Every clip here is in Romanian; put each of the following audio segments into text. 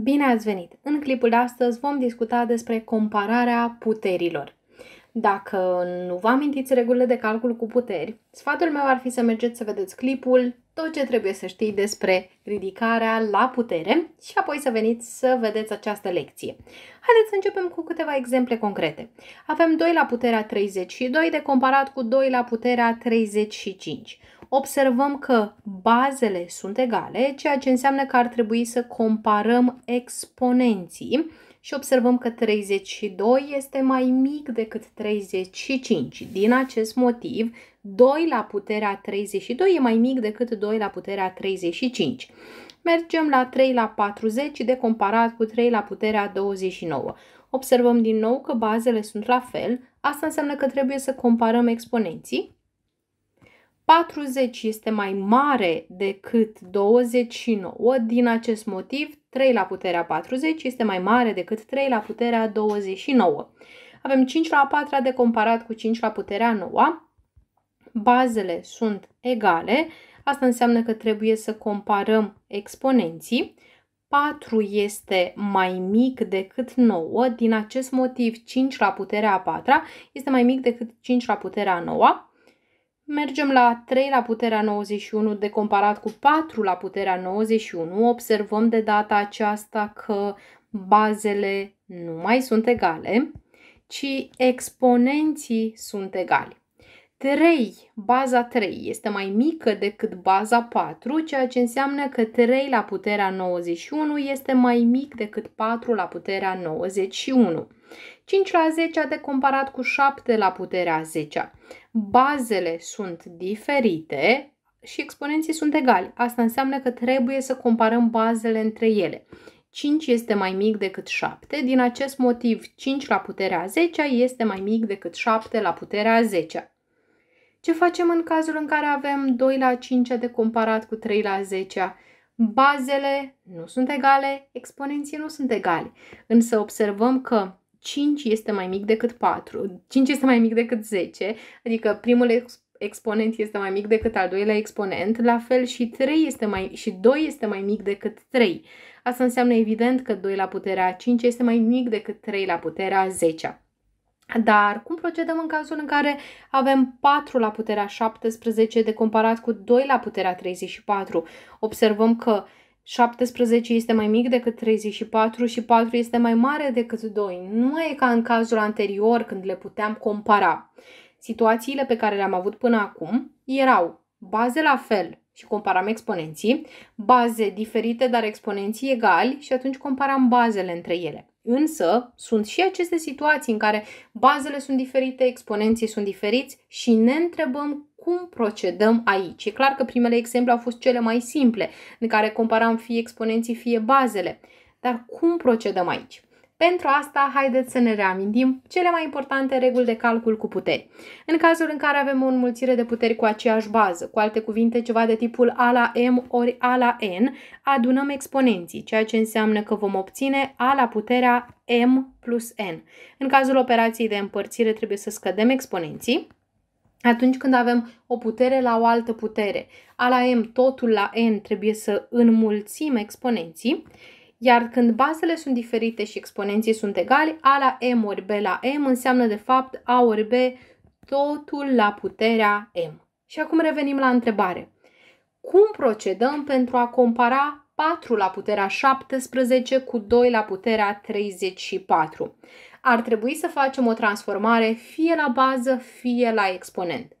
Bine ați venit! În clipul de astăzi vom discuta despre compararea puterilor. Dacă nu vă amintiți regulile de calcul cu puteri, sfatul meu ar fi să mergeți să vedeți clipul, tot ce trebuie să știi despre ridicarea la putere și apoi să veniți să vedeți această lecție. Haideți să începem cu câteva exemple concrete. Avem 2 la puterea 32 de comparat cu 2 la puterea 35 observăm că bazele sunt egale, ceea ce înseamnă că ar trebui să comparăm exponenții și observăm că 32 este mai mic decât 35. Din acest motiv, 2 la puterea 32 e mai mic decât 2 la puterea 35. Mergem la 3 la 40 de comparat cu 3 la puterea 29. Observăm din nou că bazele sunt la fel, asta înseamnă că trebuie să comparăm exponenții 40 este mai mare decât 29, din acest motiv 3 la puterea 40 este mai mare decât 3 la puterea 29. Avem 5 la 4 de comparat cu 5 la puterea 9. Bazele sunt egale, asta înseamnă că trebuie să comparăm exponenții. 4 este mai mic decât 9, din acest motiv 5 la puterea 4 este mai mic decât 5 la puterea 9 mergem la 3 la puterea 91 de comparat cu 4 la puterea 91, observăm de data aceasta că bazele nu mai sunt egale, ci exponenții sunt egali. 3, baza 3 este mai mică decât baza 4, ceea ce înseamnă că 3 la puterea 91 este mai mic decât 4 la puterea 91. 5 la 10 de comparat cu 7 la puterea 10 bazele sunt diferite și exponenții sunt egali. Asta înseamnă că trebuie să comparăm bazele între ele. 5 este mai mic decât 7, din acest motiv 5 la puterea 10 este mai mic decât 7 la puterea 10. Ce facem în cazul în care avem 2 la 5 de comparat cu 3 la 10? Bazele nu sunt egale, exponenții nu sunt egale, însă observăm că 5 este mai mic decât 4, 5 este mai mic decât 10, adică primul ex- exponent este mai mic decât al doilea exponent, la fel și 3 este mai, și 2 este mai mic decât 3. Asta înseamnă evident că 2 la puterea 5 este mai mic decât 3 la puterea 10. Dar cum procedăm în cazul în care avem 4 la puterea 17 de comparat cu 2 la puterea 34? Observăm că uh, 17 este mai mic decât 34 și 4 este mai mare decât 2. Nu e ca în cazul anterior când le puteam compara. Situațiile pe care le-am avut până acum erau baze la fel și comparam exponenții, baze diferite dar exponenții egali și atunci comparam bazele între ele. Însă, sunt și aceste situații în care bazele sunt diferite, exponenții sunt diferiți și ne întrebăm cum procedăm aici. E clar că primele exemple au fost cele mai simple, în care comparam fie exponenții, fie bazele. Dar cum procedăm aici? Pentru asta, haideți să ne reamintim cele mai importante reguli de calcul cu puteri. În cazul în care avem o înmulțire de puteri cu aceeași bază, cu alte cuvinte ceva de tipul A la M ori A la N, adunăm exponenții, ceea ce înseamnă că vom obține A la puterea M plus N. În cazul operației de împărțire trebuie să scădem exponenții, atunci când avem o putere la o altă putere. A la m totul la n trebuie să înmulțim exponenții, iar când bazele sunt diferite și exponenții sunt egali, a la m ori b la m înseamnă de fapt a ori b totul la puterea m. Și acum revenim la întrebare. Cum procedăm pentru a compara 4 la puterea 17 cu 2 la puterea 34? ar trebui să facem o transformare fie la bază, fie la exponent.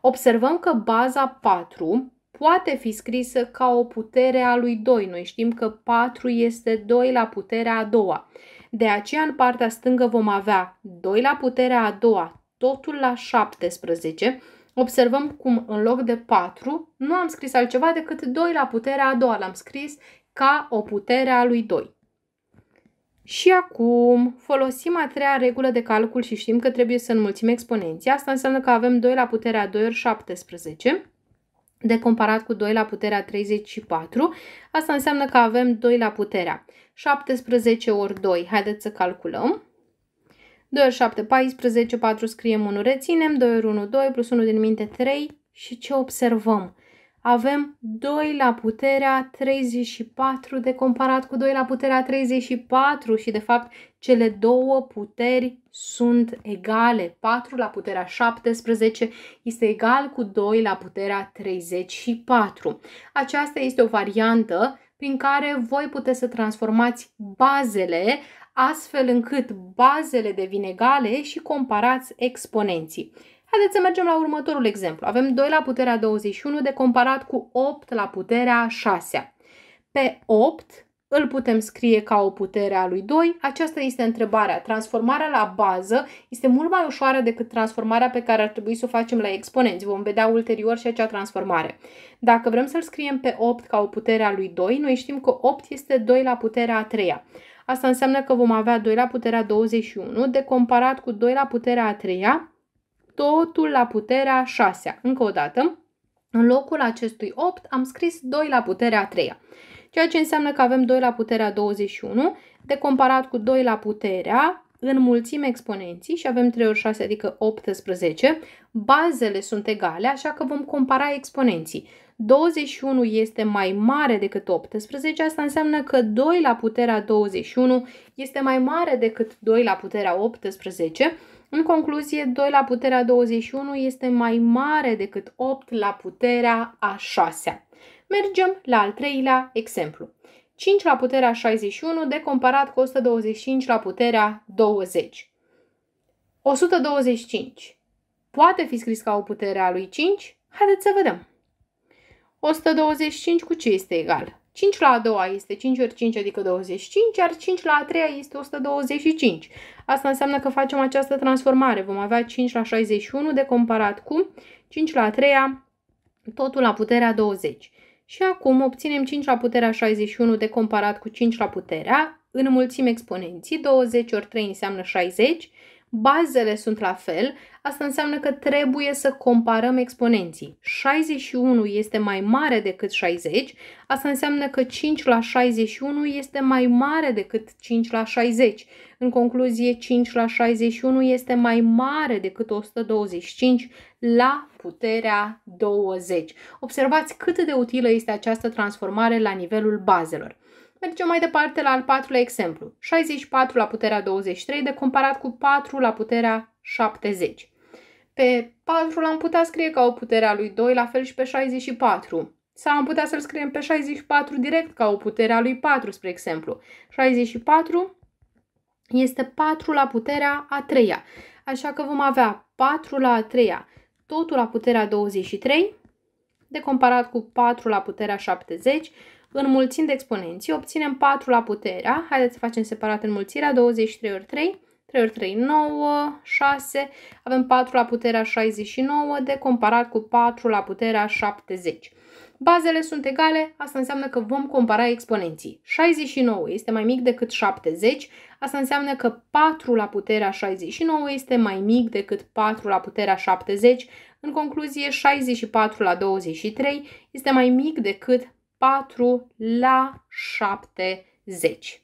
Observăm că baza 4 poate fi scrisă ca o putere a lui 2. Noi știm că 4 este 2 la puterea a doua. De aceea, în partea stângă vom avea 2 la puterea a doua, totul la 17. Observăm cum în loc de 4 nu am scris altceva decât 2 la puterea a doua, l-am scris ca o putere a lui 2. Și acum folosim a treia regulă de calcul și știm că trebuie să înmulțim exponenții. Asta înseamnă că avem 2 la puterea 2 ori 17 de comparat cu 2 la puterea 34. Asta înseamnă că avem 2 la puterea 17 ori 2. Haideți să calculăm. 2 ori 7, 14, 4 scriem 1, reținem, 2 ori 1, 2, plus 1 din minte 3 și ce observăm? avem 2 la puterea 34 de comparat cu 2 la puterea 34 și de fapt cele două puteri sunt egale. 4 la puterea 17 este egal cu 2 la puterea 34. Aceasta este o variantă prin care voi puteți să transformați bazele astfel încât bazele devin egale și comparați exponenții. Haideți să mergem la următorul exemplu. Avem 2 la puterea 21 de comparat cu 8 la puterea 6. Pe 8 îl putem scrie ca o putere a lui 2. Aceasta este întrebarea. Transformarea la bază este mult mai ușoară decât transformarea pe care ar trebui să o facem la exponenți. Vom vedea ulterior și acea transformare. Dacă vrem să-l scriem pe 8 ca o putere a lui 2, noi știm că 8 este 2 la puterea a 3 -a. Asta înseamnă că vom avea 2 la puterea 21 de comparat cu 2 la puterea a 3 totul la puterea 6. Încă o dată, în locul acestui 8 am scris 2 la puterea 3, ceea ce înseamnă că avem 2 la puterea 21 de comparat cu 2 la puterea în mulțime exponenții și avem 3 ori 6, adică 18. Bazele sunt egale, așa că vom compara exponenții. 21 este mai mare decât 18, asta înseamnă că 2 la puterea 21 este mai mare decât 2 la puterea 18, în concluzie, 2 la puterea 21 este mai mare decât 8 la puterea a 6 Mergem la al treilea exemplu. 5 la puterea 61 de comparat cu 125 la puterea 20. 125. Poate fi scris ca o putere a lui 5? Haideți să vedem. 125 cu ce este egal? 5 la a doua este 5 ori 5, adică 25, iar 5 la a treia este 125. Asta înseamnă că facem această transformare. Vom avea 5 la 61 de comparat cu 5 la a treia, totul la puterea 20. Și acum obținem 5 la puterea 61 de comparat cu 5 la puterea, înmulțim exponenții, 20 ori 3 înseamnă 60, Bazele sunt la fel, asta înseamnă că trebuie să comparăm exponenții. 61 este mai mare decât 60, asta înseamnă că 5 la 61 este mai mare decât 5 la 60. În concluzie, 5 la 61 este mai mare decât 125 la puterea 20. Observați cât de utilă este această transformare la nivelul bazelor. Mergem mai departe la al patrulea exemplu. 64 la puterea 23 de comparat cu 4 la puterea 70. Pe 4 l-am putea scrie ca o putere a lui 2, la fel și pe 64. Sau am putea să-l scriem pe 64 direct ca o putere a lui 4, spre exemplu. 64 este 4 la puterea a 3 Așa că vom avea 4 la a 3 totul la puterea 23, de comparat cu 4 la puterea 70, Înmulțind exponenții, obținem 4 la puterea, haideți să facem separat înmulțirea, 23 ori 3, 3 ori 3, 9, 6, avem 4 la puterea 69 de comparat cu 4 la puterea 70. Bazele sunt egale, asta înseamnă că vom compara exponenții. 69 este mai mic decât 70, asta înseamnă că 4 la puterea 69 este mai mic decât 4 la puterea 70. În concluzie, 64 la 23 este mai mic decât 4 la 70.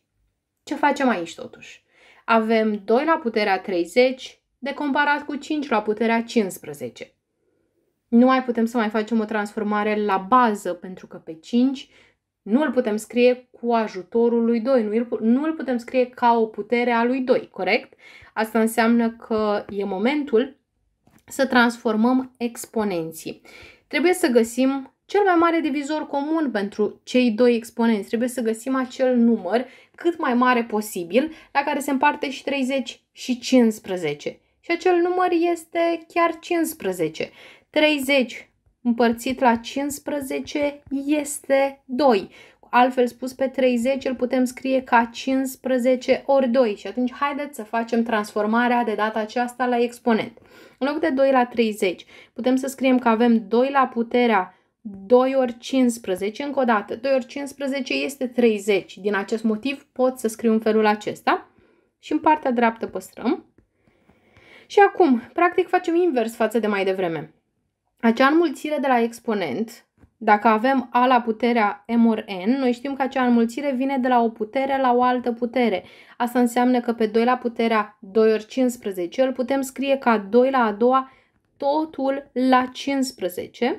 Ce facem aici totuși? Avem 2 la puterea 30 de comparat cu 5 la puterea 15. Nu mai putem să mai facem o transformare la bază pentru că pe 5 nu îl putem scrie cu ajutorul lui 2, nu îl, nu îl putem scrie ca o putere a lui 2, corect? Asta înseamnă că e momentul să transformăm exponenții. Trebuie să găsim cel mai mare divizor comun pentru cei doi exponenți. Trebuie să găsim acel număr cât mai mare posibil, la care se împarte și 30 și 15. Și acel număr este chiar 15. 30 împărțit la 15 este 2. Altfel spus, pe 30 îl putem scrie ca 15 ori 2 și atunci haideți să facem transformarea de data aceasta la exponent. În loc de 2 la 30, putem să scriem că avem 2 la puterea 2 ori 15, încă o dată, 2 ori 15 este 30. Din acest motiv pot să scriu în felul acesta. Și în partea dreaptă păstrăm. Și acum, practic facem invers față de mai devreme. Acea înmulțire de la exponent, dacă avem a la puterea m ori n, noi știm că acea înmulțire vine de la o putere la o altă putere. Asta înseamnă că pe 2 la puterea 2 ori 15 îl putem scrie ca 2 la a doua totul la 15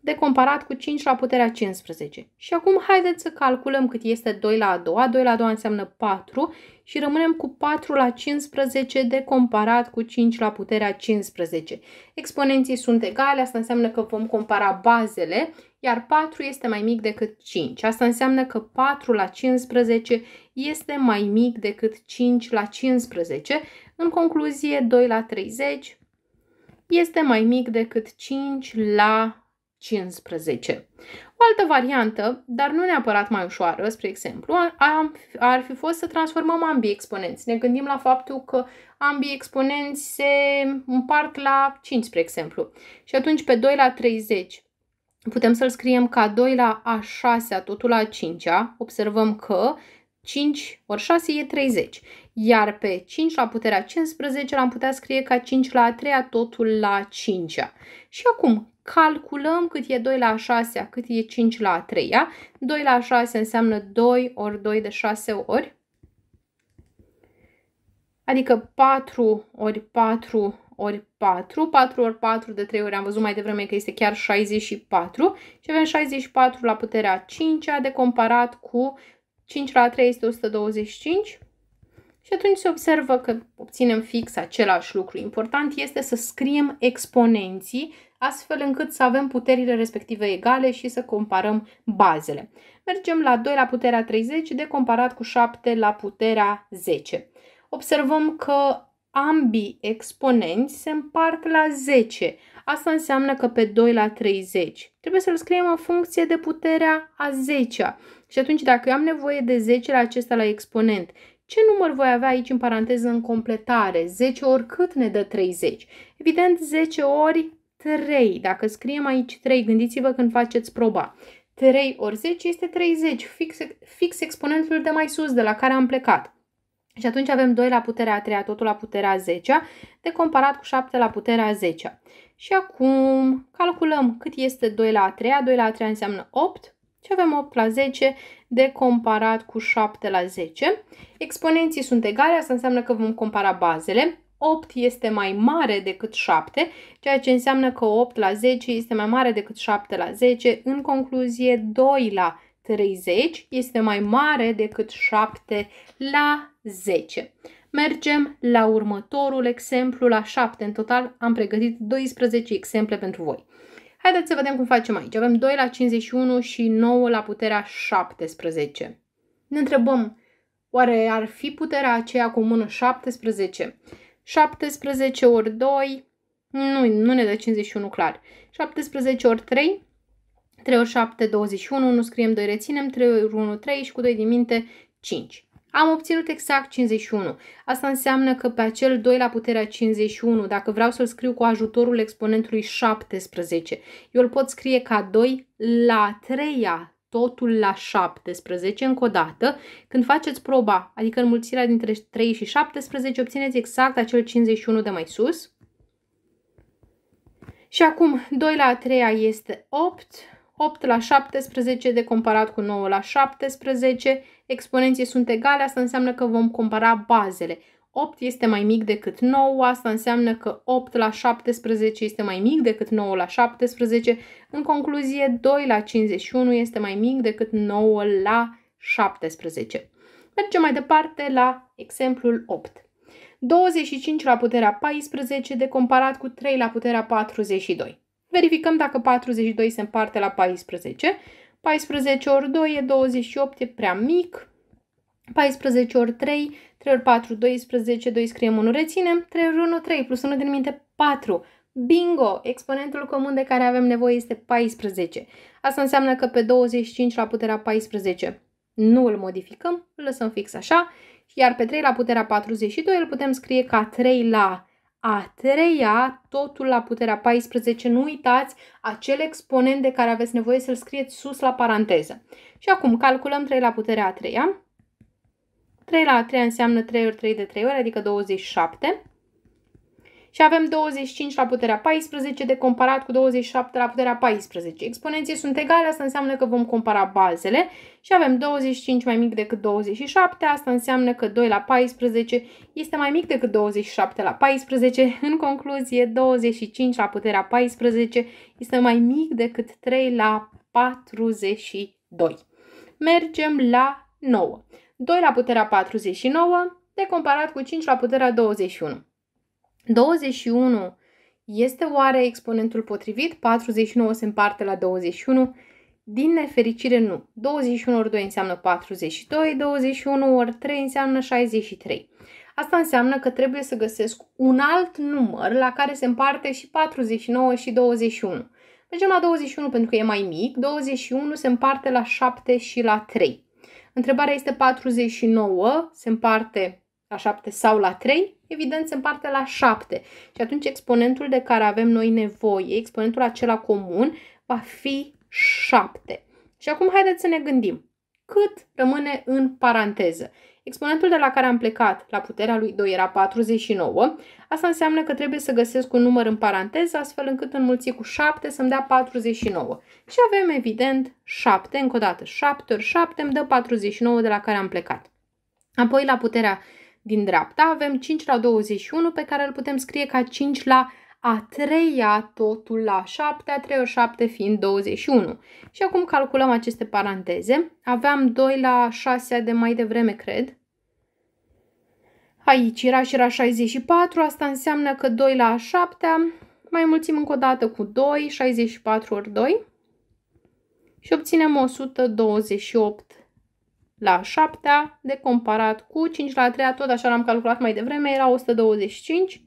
de comparat cu 5 la puterea 15. Și acum haideți să calculăm cât este 2 la a doua. 2 la a doua înseamnă 4 și rămânem cu 4 la 15 de comparat cu 5 la puterea 15. Exponenții sunt egale, asta înseamnă că vom compara bazele, iar 4 este mai mic decât 5. Asta înseamnă că 4 la 15 este mai mic decât 5 la 15. În concluzie, 2 la 30 este mai mic decât 5 la 15. O altă variantă, dar nu neapărat mai ușoară, spre exemplu, ar fi fost să transformăm ambii exponenți. Ne gândim la faptul că ambii exponenți se împart la 5, spre exemplu. Și atunci pe 2 la 30 putem să-l scriem ca 2 la a 6 totul la 5 -a. Observăm că 5 ori 6 e 30 iar pe 5 la puterea 15 l-am putea scrie ca 5 la a 3 totul la 5 -a. Și acum calculăm cât e 2 la 6 cât e 5 la a 3 -a. 2 la 6 înseamnă 2 ori 2 de 6 ori, adică 4 ori 4 ori 4, 4 ori 4 de 3 ori, am văzut mai devreme că este chiar 64 și avem 64 la puterea 5 -a de comparat cu 5 la 3 este 125 și atunci se observă că obținem fix același lucru. Important este să scriem exponenții astfel încât să avem puterile respective egale și să comparăm bazele. Mergem la 2 la puterea 30 de comparat cu 7 la puterea 10. Observăm că ambii exponenți se împart la 10. Asta înseamnă că pe 2 la 30 trebuie să-l scriem în funcție de puterea a 10-a. Și atunci dacă eu am nevoie de 10 la acesta la exponent ce număr voi avea aici în paranteză în completare? 10 ori cât ne dă 30? Evident, 10 ori 3. Dacă scriem aici 3, gândiți-vă când faceți proba. 3 ori 10 este 30, fix, fix exponentul de mai sus de la care am plecat. Și atunci avem 2 la puterea 3, totul la puterea 10, de comparat cu 7 la puterea 10. Și acum calculăm cât este 2 la 3, 2 la 3 înseamnă 8, și avem 8 la 10 de comparat cu 7 la 10. Exponenții sunt egale, asta înseamnă că vom compara bazele. 8 este mai mare decât 7, ceea ce înseamnă că 8 la 10 este mai mare decât 7 la 10. În concluzie, 2 la 30 este mai mare decât 7 la 10. Mergem la următorul exemplu, la 7. În total am pregătit 12 exemple pentru voi. Haideți să vedem cum facem aici. Avem 2 la 51 și 9 la puterea 17. Ne întrebăm, oare ar fi puterea aceea cu mână 17? 17 ori 2, nu, nu ne dă 51 clar. 17 ori 3, 3 ori 7, 21, nu scriem 2, reținem, 3 ori 1, 3 și cu 2 din minte, 5. Am obținut exact 51. Asta înseamnă că pe acel 2 la puterea 51, dacă vreau să-l scriu cu ajutorul exponentului 17, eu îl pot scrie ca 2 la 3 totul la 17, încă o dată, când faceți proba, adică înmulțirea dintre 3 și 17, obțineți exact acel 51 de mai sus. Și acum 2 la 3 este 8, 8 la 17 de comparat cu 9 la 17, exponenții sunt egale, asta înseamnă că vom compara bazele. 8 este mai mic decât 9, asta înseamnă că 8 la 17 este mai mic decât 9 la 17. În concluzie, 2 la 51 este mai mic decât 9 la 17. Mergem mai departe la exemplul 8. 25 la puterea 14 de comparat cu 3 la puterea 42. Verificăm dacă 42 se împarte la 14. 14 ori 2 e 28, e prea mic. 14 ori 3, 3 ori 4, 12, 2 scriem 1, reținem, 3 ori 1, 3, plus 1 din minte, 4. Bingo! Exponentul comun de care avem nevoie este 14. Asta înseamnă că pe 25 la puterea 14 nu îl modificăm, îl lăsăm fix așa, iar pe 3 la puterea 42 îl putem scrie ca 3 la a treia, totul la puterea 14. Nu uitați acel exponent de care aveți nevoie să-l scrieți sus la paranteză. Și acum calculăm 3 la puterea a treia. 3 la a treia înseamnă 3 ori 3 de 3 ori, adică 27 și avem 25 la puterea 14 de comparat cu 27 la puterea 14. Exponenții sunt egale, asta înseamnă că vom compara bazele și avem 25 mai mic decât 27, asta înseamnă că 2 la 14 este mai mic decât 27 la 14. În concluzie, 25 la puterea 14 este mai mic decât 3 la 42. Mergem la 9. 2 la puterea 49 de comparat cu 5 la puterea 21. 21 este oare exponentul potrivit? 49 se împarte la 21. Din nefericire, nu. 21 ori 2 înseamnă 42, 21 ori 3 înseamnă 63. Asta înseamnă că trebuie să găsesc un alt număr la care se împarte și 49 și 21. Mergem la 21 pentru că e mai mic. 21 se împarte la 7 și la 3. Întrebarea este 49 se împarte la 7 sau la 3? evident se împarte la 7. Și atunci exponentul de care avem noi nevoie, exponentul acela comun, va fi 7. Și acum haideți să ne gândim. Cât rămâne în paranteză? Exponentul de la care am plecat la puterea lui 2 era 49. Asta înseamnă că trebuie să găsesc un număr în paranteză, astfel încât înmulțit cu 7 să-mi dea 49. Și avem, evident, 7, încă o dată, 7 ori 7 îmi dă 49 de la care am plecat. Apoi, la puterea din dreapta, avem 5 la 21 pe care îl putem scrie ca 5 la a treia totul la 7, a treia 7 fiind 21. Și acum calculăm aceste paranteze. Aveam 2 la 6 de mai devreme, cred. Aici era și era 64, asta înseamnă că 2 la 7 mai mulțim încă o dată cu 2, 64 ori 2 și obținem 128 la 7 de comparat cu 5 la 3 tot așa l-am calculat mai devreme, era 125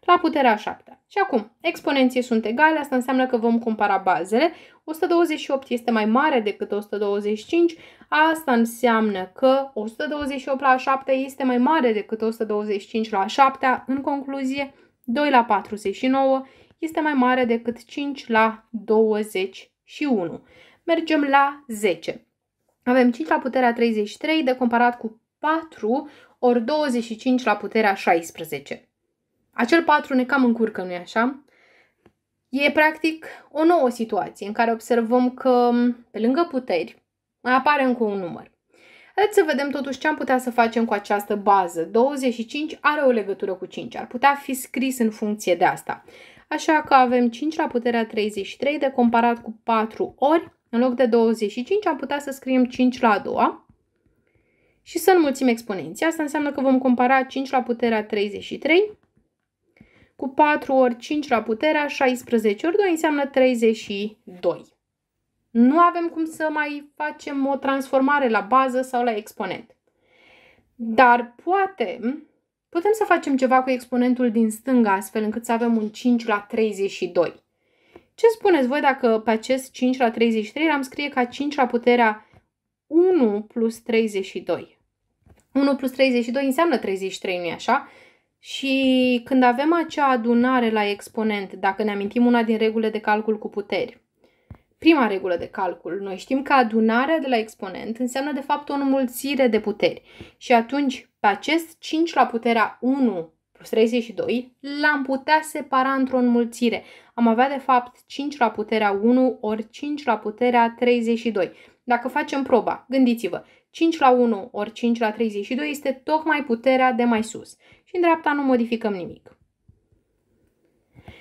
la puterea 7. Și acum, exponenții sunt egale, asta înseamnă că vom compara bazele. 128 este mai mare decât 125, asta înseamnă că 128 la 7 este mai mare decât 125 la 7. În concluzie, 2 la 49 este mai mare decât 5 la 21. Mergem la 10. Avem 5 la puterea 33 de comparat cu 4 ori 25 la puterea 16. Acel 4 ne cam încurcă, nu-i așa? E practic o nouă situație în care observăm că pe lângă puteri mai apare încă un număr. Haideți să vedem totuși ce am putea să facem cu această bază. 25 are o legătură cu 5, ar putea fi scris în funcție de asta. Așa că avem 5 la puterea 33 de comparat cu 4 ori în loc de 25 am putea să scriem 5 la a doua și să înmulțim exponenții. Asta înseamnă că vom compara 5 la puterea 33 cu 4 ori 5 la puterea 16 ori 2 înseamnă 32. Nu avem cum să mai facem o transformare la bază sau la exponent. Dar poate putem să facem ceva cu exponentul din stânga astfel încât să avem un 5 la 32. Ce spuneți voi dacă pe acest 5 la 33 l-am scrie ca 5 la puterea 1 plus 32? 1 plus 32 înseamnă 33, nu-i așa? Și când avem acea adunare la exponent, dacă ne amintim una din regulile de calcul cu puteri, prima regulă de calcul, noi știm că adunarea de la exponent înseamnă de fapt o înmulțire de puteri. Și atunci, pe acest 5 la puterea 1 plus 32, l-am putea separa într-o înmulțire. Am avea de fapt 5 la puterea 1 ori 5 la puterea 32. Dacă facem proba, gândiți-vă, 5 la 1 ori 5 la 32 este tocmai puterea de mai sus. Și în dreapta nu modificăm nimic.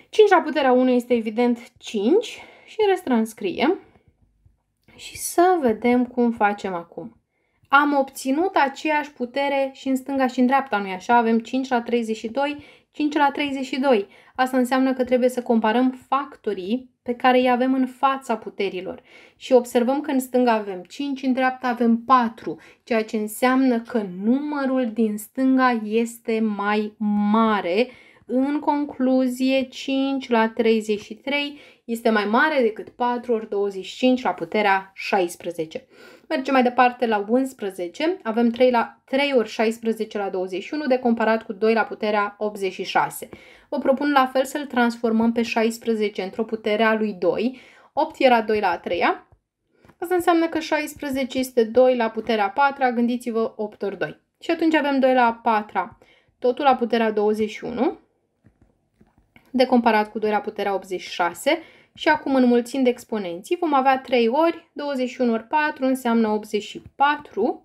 5 la puterea 1 este evident 5 și restranscriem și să vedem cum facem acum am obținut aceeași putere și în stânga și în dreapta, nu-i așa? Avem 5 la 32, 5 la 32. Asta înseamnă că trebuie să comparăm factorii pe care îi avem în fața puterilor. Și observăm că în stânga avem 5, în dreapta avem 4, ceea ce înseamnă că numărul din stânga este mai mare în concluzie, 5 la 33 este mai mare decât 4 ori 25 la puterea 16. Mergem mai departe la 11, avem 3, la, 3 ori 16 la 21 de comparat cu 2 la puterea 86. Vă propun la fel să-l transformăm pe 16 într-o putere a lui 2. 8 era 2 la 3 -a. Asta înseamnă că 16 este 2 la puterea 4 gândiți-vă 8 ori 2. Și atunci avem 2 la 4 -a, totul la puterea 21 de comparat cu 2 la puterea 86 și acum înmulțind exponenții vom avea 3 ori 21 ori 4 înseamnă 84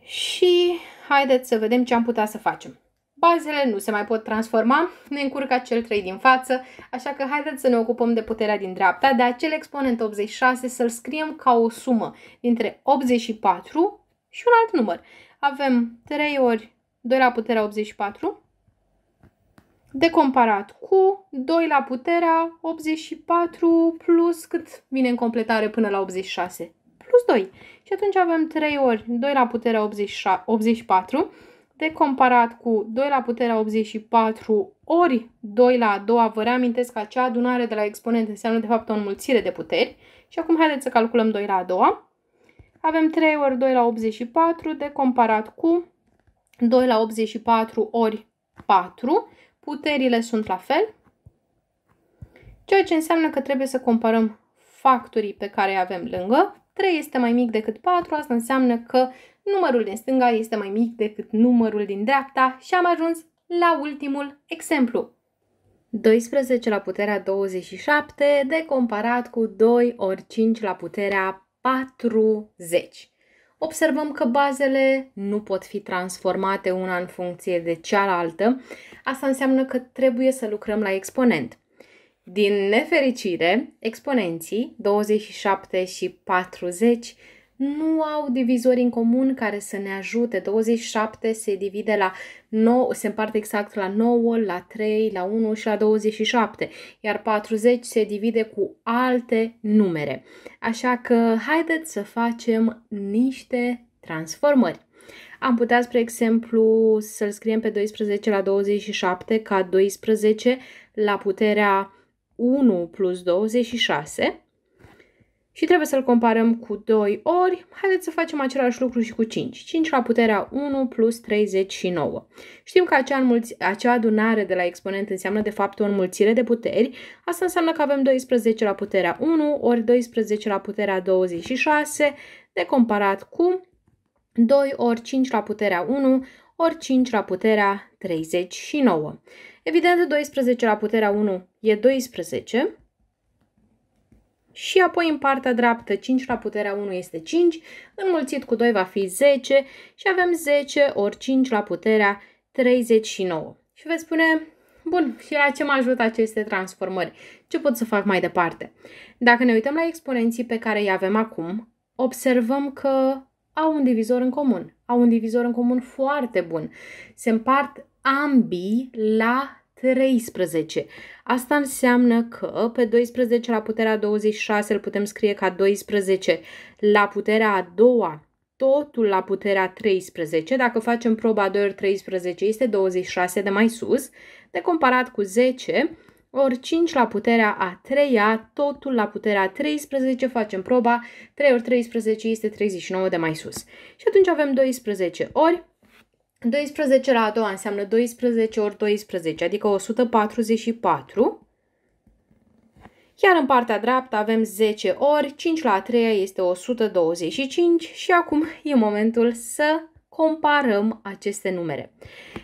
și haideți să vedem ce am putea să facem. Bazele nu se mai pot transforma, ne încurcă cel 3 din față, așa că haideți să ne ocupăm de puterea din dreapta, de acel exponent 86 să-l scriem ca o sumă dintre 84 și un alt număr. Avem 3 ori 2 la puterea 84 de comparat cu 2 la puterea 84 plus cât vine în completare până la 86? Plus 2. Și atunci avem 3 ori 2 la puterea 84 de comparat cu 2 la puterea 84 ori 2 la a doua. Vă reamintesc că acea adunare de la exponent înseamnă de fapt o înmulțire de puteri. Și acum haideți să calculăm 2 la a doua. Avem 3 ori 2 la 84 de comparat cu 2 la 84 ori 4 Puterile sunt la fel, ceea ce înseamnă că trebuie să comparăm factorii pe care îi avem lângă. 3 este mai mic decât 4, asta înseamnă că numărul din stânga este mai mic decât numărul din dreapta și am ajuns la ultimul exemplu. 12 la puterea 27 de comparat cu 2 ori 5 la puterea 40 observăm că bazele nu pot fi transformate una în funcție de cealaltă. Asta înseamnă că trebuie să lucrăm la exponent. Din nefericire, exponenții 27 și 40 nu au divizori în comun care să ne ajute. 27 se divide la 9, se împarte exact la 9, la 3, la 1 și la 27, iar 40 se divide cu alte numere. Așa că haideți să facem niște transformări. Am putea, spre exemplu, să-l scriem pe 12 la 27 ca 12 la puterea 1 plus 26 și trebuie să-l comparăm cu 2 ori, haideți să facem același lucru și cu 5. 5 la puterea 1 plus 39. Știm că acea, înmulți, acea adunare de la exponent înseamnă de fapt o înmulțire de puteri, asta înseamnă că avem 12 la puterea 1 ori 12 la puterea 26 de comparat cu 2 ori 5 la puterea 1 ori 5 la puterea 39. Evident, 12 la puterea 1 e 12, și apoi în partea dreaptă 5 la puterea 1 este 5, înmulțit cu 2 va fi 10 și avem 10 ori 5 la puterea 39. Și veți spune, bun, și la ce mă ajută aceste transformări? Ce pot să fac mai departe? Dacă ne uităm la exponenții pe care îi avem acum, observăm că au un divizor în comun. Au un divizor în comun foarte bun. Se împart ambii la 13. Asta înseamnă că pe 12 la puterea 26 îl putem scrie ca 12 la puterea a doua, totul la puterea 13. Dacă facem proba 2 ori 13 este 26 de mai sus, de comparat cu 10 ori 5 la puterea a treia, totul la puterea 13, facem proba, 3 ori 13 este 39 de mai sus. Și atunci avem 12 ori 12 la a doua înseamnă 12 ori 12, adică 144. Iar în partea dreaptă avem 10 ori, 5 la a treia este 125 și acum e momentul să comparăm aceste numere.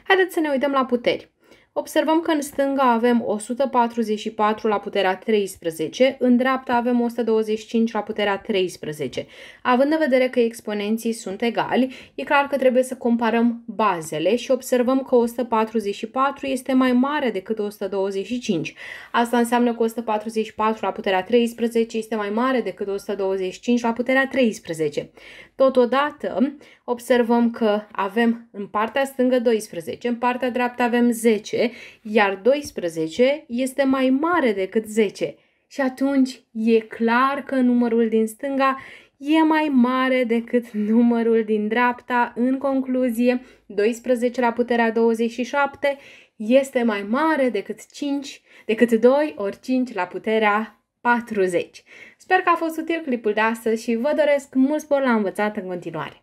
Haideți să ne uităm la puteri observăm că în stânga avem 144 la puterea 13, în dreapta avem 125 la puterea 13. Având în vedere că exponenții sunt egali, e clar că trebuie să comparăm bazele și observăm că 144 este mai mare decât 125. Asta înseamnă că 144 la puterea 13 este mai mare decât 125 la puterea 13. Totodată, observăm că avem în partea stângă 12, în partea dreaptă avem 10, iar 12 este mai mare decât 10. Și atunci e clar că numărul din stânga e mai mare decât numărul din dreapta. În concluzie, 12 la puterea 27 este mai mare decât 5, decât 2 ori 5 la puterea 40. Sper că a fost util clipul de astăzi și vă doresc mult spor la învățat în continuare.